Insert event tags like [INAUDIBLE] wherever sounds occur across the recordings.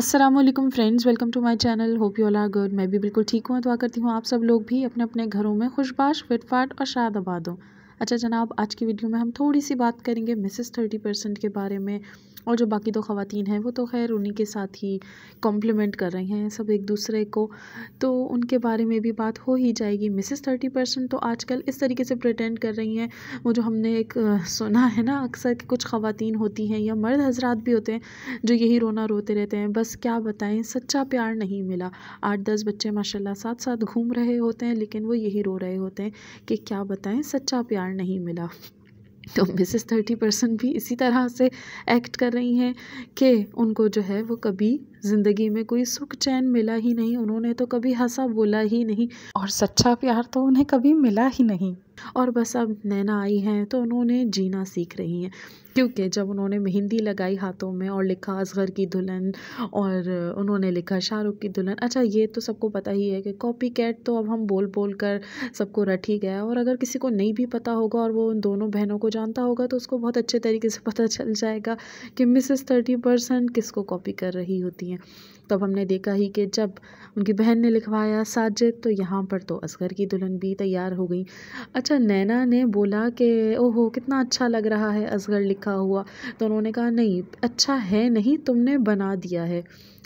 Aslam friends welcome to my channel hope you all are good मैं भी बिल्कुल ठीक हूँ दुआ करती हूँ आप सब लोग भी अपने अपने घरों में खुशबाश फिटफाट और शाद आबाद हो अच्छा जनाब आज की वीडियो में हम थोड़ी सी बात करेंगे मिसेस थर्टी परसेंट के बारे में और जो बाकी दो खातन हैं वो तो खैर उन्हीं के साथ ही कॉम्प्लीमेंट कर रही हैं सब एक दूसरे को तो उनके बारे में भी बात हो ही जाएगी मिसेस थर्टी परसेंट तो आजकल इस तरीके से प्रटेंड कर रही हैं वो जो हमने एक सुना है ना अक्सर कि कुछ खवतिन होती हैं या मर्द हजरात भी होते हैं जो यही रोना रोते रहते हैं बस क्या बताएँ सच्चा प्यार नहीं मिला आठ दस बच्चे माशा साथ साथ घूम रहे होते हैं लेकिन वो यही रो रहे होते हैं कि क्या बताएँ सच्चा प्यार नहीं मिला [LAUGHS] तो मिसेस थर्टी परसेंट भी इसी तरह से एक्ट कर रही हैं कि उनको जो है वो कभी ज़िंदगी में कोई सुख चैन मिला ही नहीं उन्होंने तो कभी हंसा बोला ही नहीं और सच्चा प्यार तो उन्हें कभी मिला ही नहीं और बस अब नैना आई हैं तो उन्होंने जीना सीख रही हैं क्योंकि जब उन्होंने मेहंदी लगाई हाथों में और लिखा असगर की दुल्हन और उन्होंने लिखा शाहरुख की दुल्हन अच्छा ये तो सबको पता ही है कि कॉपी कैट तो अब हम बोल बोल कर सबको रट ही गया और अगर किसी को नहीं भी पता होगा और वो उन दोनों बहनों को जानता होगा तो उसको बहुत अच्छे तरीके से पता चल जाएगा कि मिसेस थर्टी परसेंट किसको कॉपी कर रही होती हैं तब हमने देखा ही कि जब उनकी बहन ने लिखवाया साजिद तो यहाँ पर तो असगर की दुल्हन भी तैयार हो गई अच्छा नैना ने बोला कि ओहो कितना अच्छा लग रहा है असगर लिखा हुआ तो उन्होंने कहा नहीं अच्छा है नहीं तुमने बना दिया है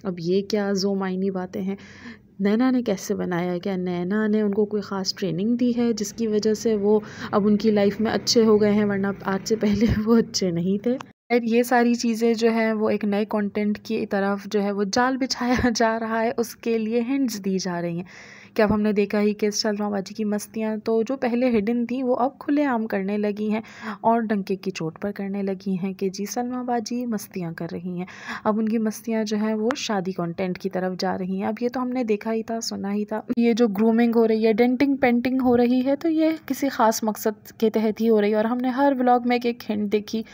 अब ये क्या जो मायनी बातें हैं नैना ने कैसे बनाया क्या नैना ने उनको कोई ख़ास ट्रेनिंग दी है जिसकी वजह से वो अब उनकी लाइफ में अच्छे हो गए हैं वरना आज से पहले [LAUGHS] वो अच्छे नहीं थे खैर ये सारी चीज़ें जो हैं वो एक नए कंटेंट की तरफ जो है वो जाल बिछाया [LAUGHS] जा रहा है उसके लिए हिंट्स दी जा रही हैं कि अब हमने देखा ही कि शर्मा बाजी की मस्तियाँ तो जो पहले हिडन थी वो अब खुलेआम करने लगी हैं और डंके की चोट पर करने लगी हैं कि जी सलमा बाजी मस्तियाँ कर रही हैं अब उनकी मस्तियाँ जो हैं वो शादी कॉन्टेंट की तरफ जा रही हैं अब ये तो हमने देखा ही था सुना ही था ये जो ग्रूमिंग हो रही है डेंटिंग पेंटिंग हो रही है तो ये किसी ख़ास मकसद के तहत ही हो रही है और हमने हर ब्लॉग में एक एक हिंट देखी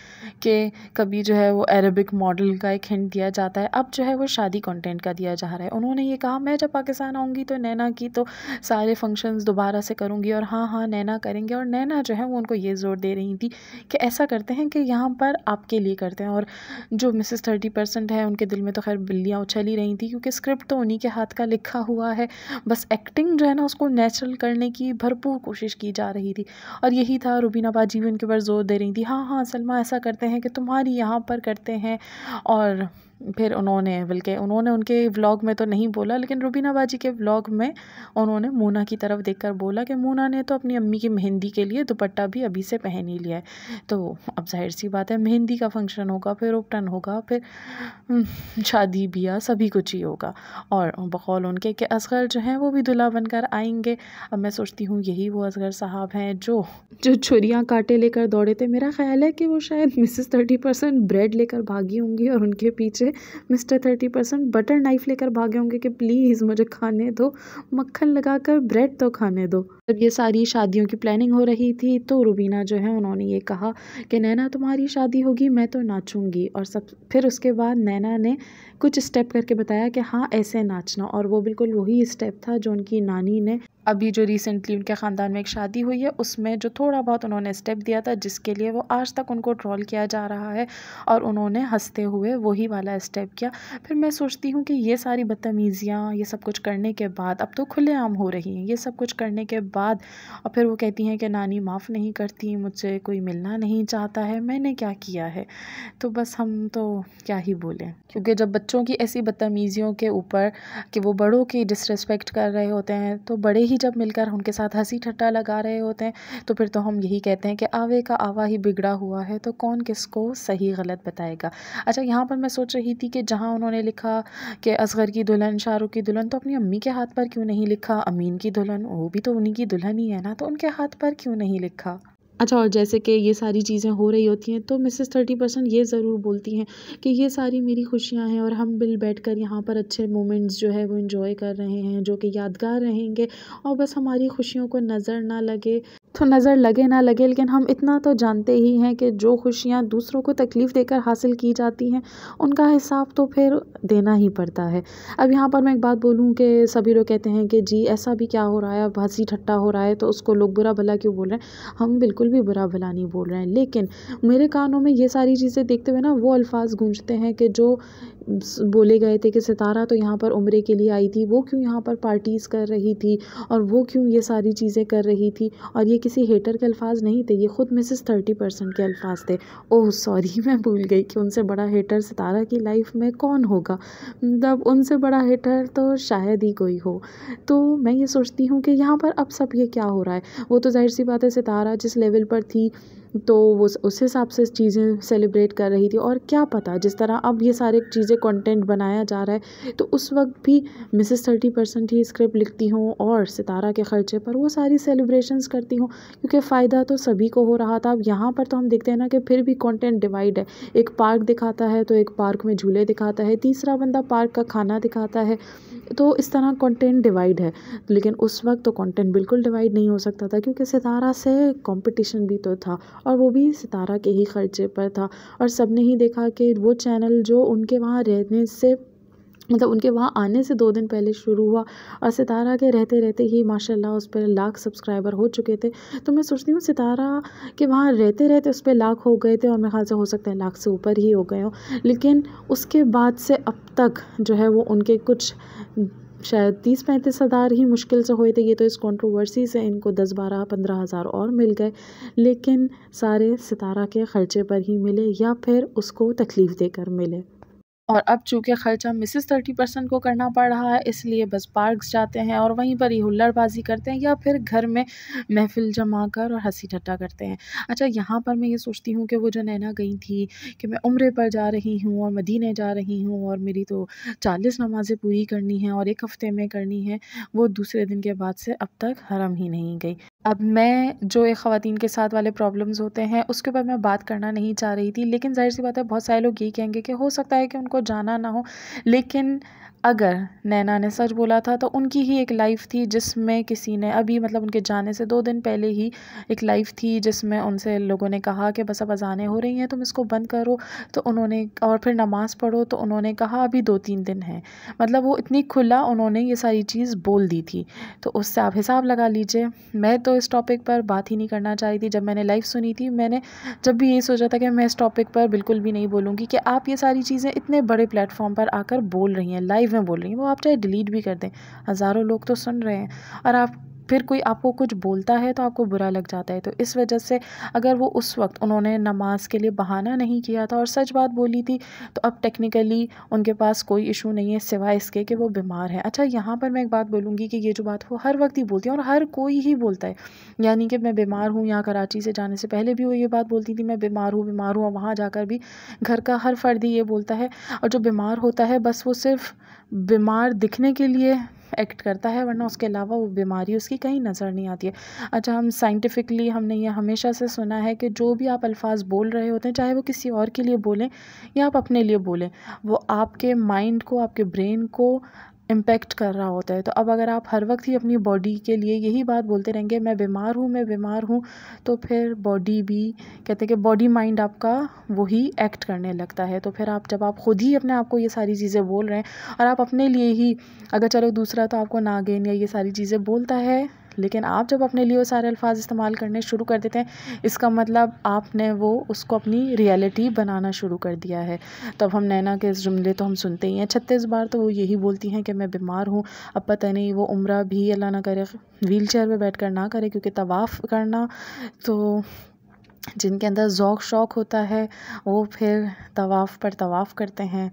कि कभी जो है वो अरबिक मॉडल का एक हिंट दिया जाता है अब जो है वो शादी कॉन्टेंट का दिया जा रहा है उन्होंने ये कहा मैं जब पाकिस्तान आऊँगी तो नैना की तो सारे फंक्शंस दोबारा से करूँगी और हाँ हाँ नैना करेंगे और नैना जो है वो उनको ये ज़ोर दे रही थी कि ऐसा करते हैं कि यहाँ पर आपके लिए करते हैं और जो मिसेस थर्टी परसेंट है उनके दिल में तो खैर बिल्लियाँ उछल ही रही थी क्योंकि स्क्रिप्ट तो उन्हीं के हाथ का लिखा हुआ है बस एक्टिंग जो है ना उसको नेचुरल करने की भरपूर कोशिश की जा रही थी और यही था रूबीना बाजी भी उनके ऊपर ज़ोर दे रही थी हाँ हाँ सलमा ऐसा करते हैं कि तुम्हारी यहाँ पर करते हैं और फिर उन्होंने बल्कि उन्होंने उनके व्लॉग में तो नहीं बोला लेकिन रुबीना बाजी के व्लॉग में उन्होंने मोना की तरफ देखकर बोला कि मोना ने तो अपनी अम्मी की मेहंदी के लिए दुपट्टा भी अभी से पहन ही लिया है तो अब जाहिर सी बात है मेहंदी का फंक्शन होगा फिर उपटन होगा फिर हम्म, शादी ब्याह सभी कुछ ही होगा और बकौल उनके कि असगर जो हैं वो भी दुल्हा बनकर आएंगे अब मैं सोचती हूँ यही वो असगर साहब हैं जो जो छुरियाँ काटे लेकर दौड़े थे मेरा ख्याल है कि वो शायद मिसेस थर्टी परसेंट ब्रेड लेकर भागी होंगी और उनके पीछे Mr thirty percent butter knife लेकर भागे होंगे कि प्लीज़ मुझे खाने दो मक्खन लगाकर ब्रेड तो खाने दो जब ये सारी शादियों की प्लानिंग हो रही थी तो रुबीना जो है उन्होंने ये कहा कि नैना तुम्हारी शादी होगी मैं तो नाचूंगी और सब फिर उसके बाद नैना ने कुछ स्टेप करके बताया कि हाँ ऐसे नाचना और वो बिल्कुल वही स्टेप था जो उनकी नानी ने अभी जो रिसेंटली उनके ख़ानदान में एक शादी हुई है उसमें जो थोड़ा बहुत उन्होंने स्टेप दिया था जिसके लिए वो आज तक उनको ट्रॉल किया जा रहा है और उन्होंने हंसते हुए वही वाला फर्स्ट स्टेप किया फिर मैं सोचती हूँ कि ये सारी बदतमीज़ियाँ ये सब कुछ करने के बाद अब तो खुलेआम हो रही हैं ये सब कुछ करने के बाद और फिर वो कहती हैं कि नानी माफ़ नहीं करती मुझसे कोई मिलना नहीं चाहता है मैंने क्या किया है तो बस हम तो क्या ही बोलें क्योंकि जब बच्चों की ऐसी बदतमीज़ियों के ऊपर कि वो बड़ों की डिसरिस्पेक्ट कर रहे होते हैं तो बड़े ही जब मिलकर उनके साथ हंसी ठट्टा लगा रहे होते हैं तो फिर तो हम यही कहते हैं कि आवे का आवा ही बिगड़ा हुआ है तो कौन किसको सही गलत बताएगा अच्छा यहाँ पर मैं सोच रही रही थी कि जहाँ उन्होंने लिखा कि असगर की दुल्हन शाहरुख की दुल्हन तो अपनी अम्मी के हाथ पर क्यों नहीं लिखा अमीन की दुल्हन वो भी तो उन्हीं की दुल्हन ही है ना तो उनके हाथ पर क्यों नहीं लिखा अच्छा और जैसे कि ये सारी चीज़ें हो रही होती हैं तो मिसेस थर्टी परसेंट ये ज़रूर बोलती हैं कि ये सारी मेरी खुशियाँ हैं और हम बिल बैठ कर यहाँ पर अच्छे मोमेंट्स जो है वो इन्जॉय कर रहे हैं जो कि यादगार रहेंगे और बस हमारी खुशियों को नज़र ना लगे तो नज़र लगे ना लगे लेकिन हम इतना तो जानते ही हैं कि जो खुशियाँ दूसरों को तकलीफ़ देकर हासिल की जाती हैं उनका हिसाब तो फिर देना ही पड़ता है अब यहाँ पर मैं एक बात बोलूँ कि सभी लोग कहते हैं कि जी ऐसा भी क्या हो रहा है अब हंसी ठट्टा हो रहा है तो उसको लोग बुरा भला क्यों बोल रहे हैं हम बिल्कुल भी बुरा भला नहीं बोल रहे हैं लेकिन मेरे कानों में ये सारी चीज़ें देखते हुए ना वो अल्फाज गूंजते हैं कि जो बोले गए थे कि सितारा तो यहाँ पर उम्र के लिए आई थी वो क्यों यहाँ पर पार्टीज़ कर रही थी और वो क्यों ये सारी चीज़ें कर रही थी और ये किसी हेटर के अल्फाज नहीं थे ये ख़ुद मिसेस थर्टी परसेंट के अल्फाज थे ओह सॉरी [LAUGHS] मैं भूल गई कि उनसे बड़ा हेटर सितारा की लाइफ में कौन होगा मतलब उनसे बड़ा हेटर तो शायद ही कोई हो तो मैं ये सोचती हूँ कि यहाँ पर अब सब ये क्या हो रहा है वो तो जाहिर सी बात है सितारा जिस लेवल पर थी तो वो उस हिसाब से चीज़ें सेलिब्रेट कर रही थी और क्या पता जिस तरह अब ये सारे चीज़ें कंटेंट बनाया जा रहा है तो उस वक्त भी मिसेस थर्टी परसेंट ही स्क्रिप्ट लिखती हूँ और सितारा के ख़र्चे पर वो सारी सेलिब्रेशंस करती हूँ क्योंकि फ़ायदा तो सभी को हो रहा था अब यहाँ पर तो हम देखते हैं ना कि फिर भी कॉन्टेंट डिवाइड है एक पार्क दिखाता है तो एक पार्क में झूले दिखाता है तीसरा बंदा पार्क का खाना दिखाता है तो इस तरह कंटेंट डिवाइड है लेकिन उस वक्त तो कंटेंट बिल्कुल डिवाइड नहीं हो सकता था क्योंकि सितारा से कंपटीशन भी तो था और वो भी सितारा के ही ख़र्चे पर था और सब ने ही देखा कि वो चैनल जो उनके वहाँ रहने से मतलब उनके वहाँ आने से दो दिन पहले शुरू हुआ और सितारा के रहते रहते ही माशाल्लाह उस पर लाख सब्सक्राइबर हो चुके थे तो मैं सोचती हूँ सितारा के वहाँ रहते रहते उस पर लाख हो गए थे और मेरे ख्याल से हो सकता है लाख से ऊपर ही हो गए हो लेकिन उसके बाद से अब तक जो है वो उनके कुछ शायद तीस पैंतीस हज़ार ही मुश्किल से हुए थे ये तो इस कंट्रोवर्सी से इनको दस बारह पंद्रह हज़ार और मिल गए लेकिन सारे सितारा के ख़र्चे पर ही मिले या फिर उसको तकलीफ़ देकर मिले और अब चूँकि ख़र्चा मिसेस थर्टी परसेंट को करना पड़ रहा है इसलिए बस पार्क्स जाते हैं और वहीं पर ही हुल्लड़बाजी करते हैं या फिर घर में महफिल जमा कर और हंसी ठट्टा करते हैं अच्छा यहाँ पर मैं ये सोचती हूँ कि वो जो नैना गई थी कि मैं उम्र पर जा रही हूँ और मदीने जा रही हूँ और मेरी तो चालीस नमाज़ें पूरी करनी हैं और एक हफ़्ते में करनी है वो दूसरे दिन के बाद से अब तक हरम ही नहीं गई अब मैं जो एक ख़वान के साथ वाले प्रॉब्लम्स होते हैं उसके ऊपर मैं बात करना नहीं चाह रही थी लेकिन जाहिर सी बात है बहुत सारे लोग ये कहेंगे कि हो सकता है कि उनको को जाना ना हो लेकिन अगर नैना ने सच बोला था तो उनकी ही एक लाइफ थी जिसमें किसी ने अभी मतलब उनके जाने से दो दिन पहले ही एक लाइफ थी जिसमें उनसे लोगों ने कहा कि बस अब अजानें हो रही हैं तुम इसको बंद करो तो उन्होंने और फिर नमाज़ पढ़ो तो उन्होंने कहा अभी दो तीन दिन हैं मतलब वो इतनी खुला उन्होंने ये सारी चीज़ बोल दी थी तो उससे आप हिसाब लगा लीजिए मैं तो इस टॉपिक पर बात ही नहीं करना चाह थी जब मैंने लाइफ सुनी थी मैंने जब भी ये सोचा था कि मैं इस टॉपिक पर बिल्कुल भी नहीं बोलूँगी कि आप ये सारी चीज़ें इतने बड़े प्लेटफॉर्म पर आकर बोल रही हैं लाइव में बोल रही हैं वो आप चाहे डिलीट भी कर दें हज़ारों लोग तो सुन रहे हैं और आप फिर कोई आपको कुछ बोलता है तो आपको बुरा लग जाता है तो इस वजह से अगर वो उस वक्त उन्होंने नमाज के लिए बहाना नहीं किया था और सच बात बोली थी तो अब टेक्निकली उनके पास कोई इशू नहीं है सिवाय इसके कि वो बीमार है अच्छा यहाँ पर मैं एक बात बोलूँगी कि ये जो बात वो हर वक्त ही बोलती है और हर कोई ही बोलता है यानी कि मैं बीमार हूँ यहाँ कराची से जाने से पहले भी वो ये बात बोलती थी मैं बीमार हूँ बीमार हूँ और वहाँ जाकर भी घर का हर फर्द ही ये बोलता है और जो बीमार होता है बस वो सिर्फ बीमार दिखने के लिए एक्ट करता है वरना उसके अलावा वो बीमारी उसकी कहीं नज़र नहीं आती है अच्छा हम साइंटिफिकली हमने ये हमेशा से सुना है कि जो भी आप अल्फाज बोल रहे होते हैं चाहे वो किसी और के लिए बोलें या आप अपने लिए बोलें वो आपके माइंड को आपके ब्रेन को इम्पेक्ट कर रहा होता है तो अब अगर आप हर वक्त ही अपनी बॉडी के लिए यही बात बोलते रहेंगे मैं बीमार हूँ मैं बीमार हूँ तो फिर बॉडी भी कहते हैं कि बॉडी माइंड आपका वही एक्ट करने लगता है तो फिर आप जब आप खुद ही अपने आप को ये सारी चीज़ें बोल रहे हैं और आप अपने लिए ही अगर चलो दूसरा तो आपको नागिन या ये सारी चीज़ें बोलता है लेकिन आप जब अपने लिए वो सारे अल्फाज इस्तेमाल करने शुरू कर देते हैं इसका मतलब आपने वो उसको अपनी रियलिटी बनाना शुरू कर दिया है तो अब हम नैना के इस जुमले तो हम सुनते ही हैं छत्तीस बार तो वो यही बोलती हैं कि मैं बीमार हूँ अब पता नहीं वो उम्र भी अल्लाह ना करे व्हील चेयर पर बैठ कर ना करे क्योंकि तवाफ़ करना तो जिनके अंदर ओक़ शौक़ होता है वो फिर तवाफ़ पर तवाफ़ करते हैं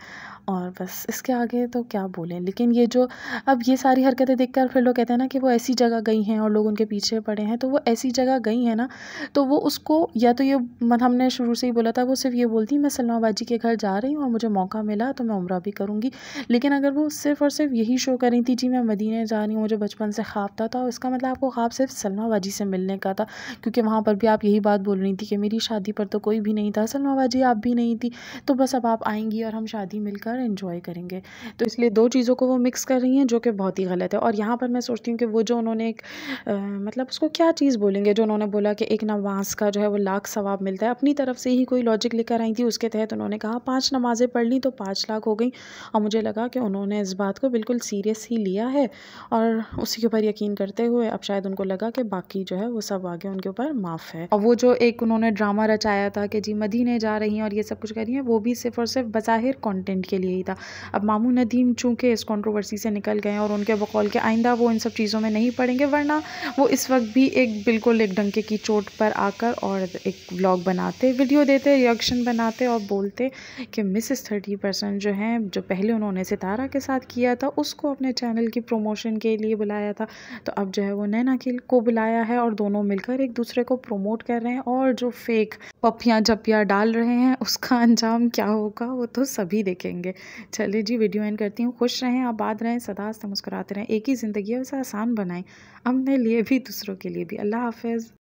और बस इसके आगे तो क्या बोलें लेकिन ये जो अब ये सारी हरकतें देख कर फिर लोग कहते हैं ना कि वो ऐसी जगह गई हैं और लोग उनके पीछे पड़े हैं तो वो ऐसी जगह गई हैं ना तो वो उसको या तो ये मन हमने शुरू से ही बोला था वो सिर्फ ये बोलती मैं सलमा बाजी के घर जा रही हूँ और मुझे मौका मिला तो मैं उम्र भी करूँगी लेकिन अगर वो सिर्फ और सिर्फ यही शो कर रही थी जी मैं मदीने जा रही हूँ मुझे बचपन से ख्वाब था उसका इसका मतलब आपको ख्वाब सिर्फ सलमा बाजी से मिलने का था क्योंकि वहाँ पर भी आप यही बात बोल रही थी कि मेरी शादी पर तो कोई भी नहीं था असल नवाजी आप भी नहीं थी तो बस अब आप आएंगी और हम शादी मिलकर इन्जॉय करेंगे तो इसलिए दो चीज़ों को वो मिक्स कर रही हैं जो कि बहुत ही गलत है और यहाँ पर मैं सोचती हूँ कि वो जो उन्होंने एक आ, मतलब उसको क्या चीज़ बोलेंगे जो उन्होंने बोला कि एक नमाज का जो है वो लाख सवाब मिलता है अपनी तरफ से ही कोई लॉजिक लेकर आई थी उसके तहत उन्होंने कहा पाँच नमाजें पढ़ ली तो पाँच लाख हो गई और मुझे लगा कि उन्होंने इस बात को बिल्कुल सीरियस ही लिया है और उसी के ऊपर यकीन करते हुए अब शायद उनको लगा कि बाकी जो है वो सब आगे उनके ऊपर माफ़ है और वो जो एक उन्होंने ड्रामा रचाया था कि जी मदीने जा रही हैं और ये सब कुछ कर रही हैं वो भी सिर्फ और सिर्फ बज़ाहिर कंटेंट के लिए ही था अब मामू नदीम चूँकि इस कंट्रोवर्सी से निकल गए और उनके बकौल के आइंदा वो इन सब चीज़ों में नहीं पड़ेंगे वरना वो इस वक्त भी एक बिल्कुल एक डंके की चोट पर आकर और एक ब्लॉग बनाते वीडियो देते रिएक्शन बनाते और बोलते कि मिसिस थर्टी परसेंट जो हैं जो पहले उन्होंने सितारा के साथ किया था उसको अपने चैनल की प्रमोशन के लिए बुलाया था तो अब जो है वो नैना के को बुलाया है और दोनों मिलकर एक दूसरे को प्रोमोट कर रहे हैं और जो फेक पपियाँ झपियाँ डाल रहे हैं उसका अंजाम क्या होगा वो तो सभी देखेंगे चलिए जी वीडियो एंड करती हूँ खुश रहें आबाद रहें सदा से मुस्कुराते रहें एक ही ज़िंदगी है उसे आसान बनाएं अपने लिए भी दूसरों के लिए भी अल्लाह हाफिज़